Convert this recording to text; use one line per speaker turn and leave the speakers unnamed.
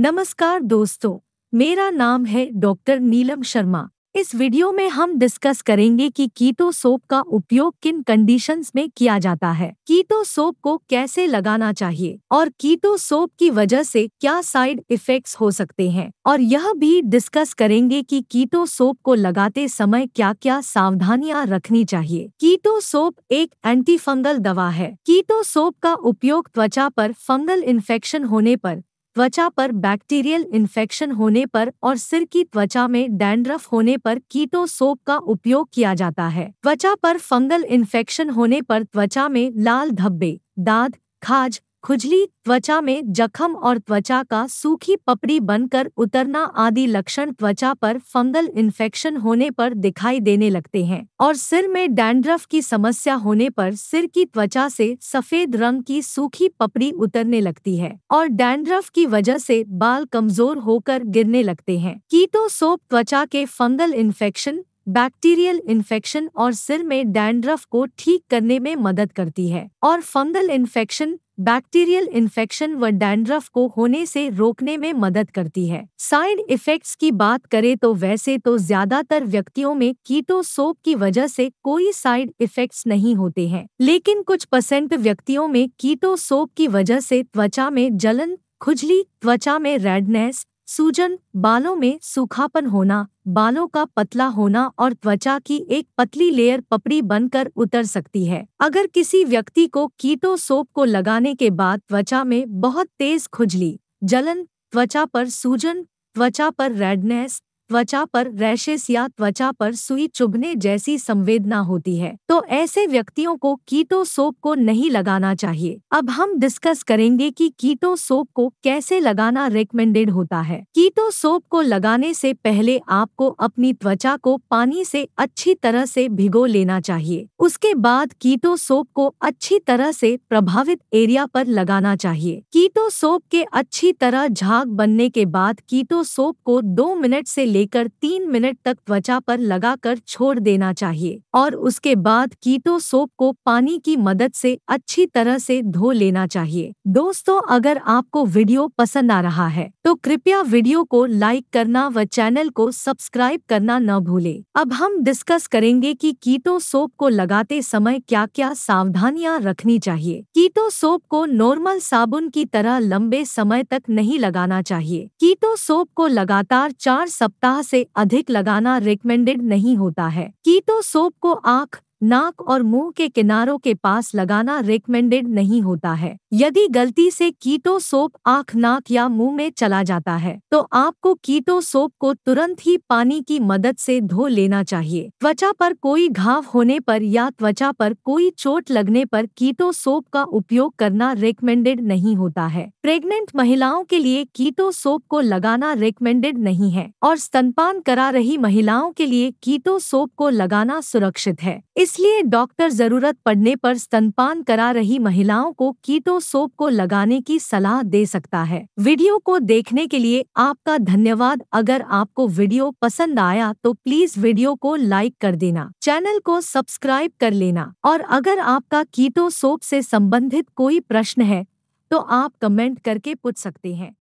नमस्कार दोस्तों मेरा नाम है डॉक्टर नीलम शर्मा इस वीडियो में हम डिस्कस करेंगे कि कीटो सोप का उपयोग किन कंडीशंस में किया जाता है कीटो सोप को कैसे लगाना चाहिए और कीटो सोप की वजह से क्या साइड इफेक्ट्स हो सकते हैं और यह भी डिस्कस करेंगे कि कीटो सोप को लगाते समय क्या क्या सावधानियां रखनी चाहिए कीटो सोप एक एंटी फंगल दवा है कीटो सोप का उपयोग त्वचा पर फंगल इन्फेक्शन होने पर त्वचा पर बैक्टीरियल इन्फेक्शन होने पर और सिर की त्वचा में डैंड्रफ होने पर कीटो सोप का उपयोग किया जाता है त्वचा पर फंगल इन्फेक्शन होने पर त्वचा में लाल धब्बे दाद खाज खुजली त्वचा में जखम और त्वचा का सूखी पपड़ी बनकर उतरना आदि लक्षण त्वचा पर फंगल इन्फेक्शन होने पर दिखाई देने लगते हैं और सिर में डैंड्रफ की समस्या होने पर सिर की त्वचा से सफेद रंग की सूखी पपड़ी उतरने लगती है और डैंड्रफ की वजह से बाल कमजोर होकर गिरने लगते हैं कीटो सोप त्वचा के फंगल इन्फेक्शन बैक्टीरियल इन्फेक्शन और सिर में डैंड्रफ को ठीक करने में मदद करती है और फंगल इन्फेक्शन बैक्टीरियल इन्फेक्शन व डैंड्रफ को होने से रोकने में मदद करती है साइड इफेक्ट्स की बात करें तो वैसे तो ज्यादातर व्यक्तियों में कीटो सोप की वजह से कोई साइड इफेक्ट्स नहीं होते हैं लेकिन कुछ परसेंट व्यक्तियों में कीटो सोप की वजह से त्वचा में जलन खुजली त्वचा में रेडनेस सूजन बालों में सूखापन होना बालों का पतला होना और त्वचा की एक पतली लेयर पपड़ी बनकर उतर सकती है अगर किसी व्यक्ति को कीटो सोप को लगाने के बाद त्वचा में बहुत तेज खुजली जलन त्वचा पर सूजन त्वचा पर रेडनेस त्वचा पर रैशेस या त्वचा पर सुई चुभने जैसी संवेदना होती है तो ऐसे व्यक्तियों को कीटो सोप को नहीं लगाना चाहिए अब हम डिस्कस करेंगे कि कीटो सोप को कैसे लगाना रिकमेंडेड होता है कीटो सोप को लगाने से पहले आपको अपनी त्वचा को पानी से अच्छी तरह से भिगो लेना चाहिए उसके बाद कीटो सोप को अच्छी तरह से प्रभावित एरिया पर लगाना चाहिए कीटो सोप के अच्छी तरह झाग बनने के बाद कीटो सोप को दो मिनट से लेकर तीन मिनट तक त्वचा पर लगाकर छोड़ देना चाहिए और उसके बाद कीटो सोप को पानी की मदद से अच्छी तरह से धो लेना चाहिए दोस्तों अगर आपको वीडियो पसंद आ रहा है तो कृपया वीडियो को लाइक करना व चैनल को सब्सक्राइब करना न भूले अब हम डिस्कस करेंगे की कीटो सोप को लगाते समय क्या क्या सावधानियां रखनी चाहिए कीटो सोप को नॉर्मल साबुन की तरह लंबे समय तक नहीं लगाना चाहिए कीटो सोप को लगातार चार सप्ताह सप्ताह से अधिक लगाना रिकमेंडेड नहीं होता है कीटो सोप को आंख नाक और मुंह के किनारों के पास लगाना रिकमेंडेड नहीं होता है यदि गलती से कीटो सोप आंख नाक या मुंह में चला जाता है तो आपको कीटो सोप को तुरंत ही पानी की मदद से धो लेना चाहिए त्वचा पर कोई घाव होने पर या त्वचा पर कोई चोट लगने पर कीटो सोप का उपयोग करना रिकमेंडेड नहीं होता है प्रेग्नेंट महिलाओं के लिए कीटो सोप को लगाना रिकमेंडेड नहीं है और स्तनपान करा रही महिलाओं के लिए कीटो सोप को लगाना सुरक्षित है इसलिए डॉक्टर जरूरत पड़ने पर स्तनपान करा रही महिलाओं को कीटो सोप को लगाने की सलाह दे सकता है वीडियो को देखने के लिए आपका धन्यवाद अगर आपको वीडियो पसंद आया तो प्लीज वीडियो को लाइक कर देना चैनल को सब्सक्राइब कर लेना और अगर आपका कीटो सोप से संबंधित कोई प्रश्न है तो आप कमेंट करके पूछ सकते हैं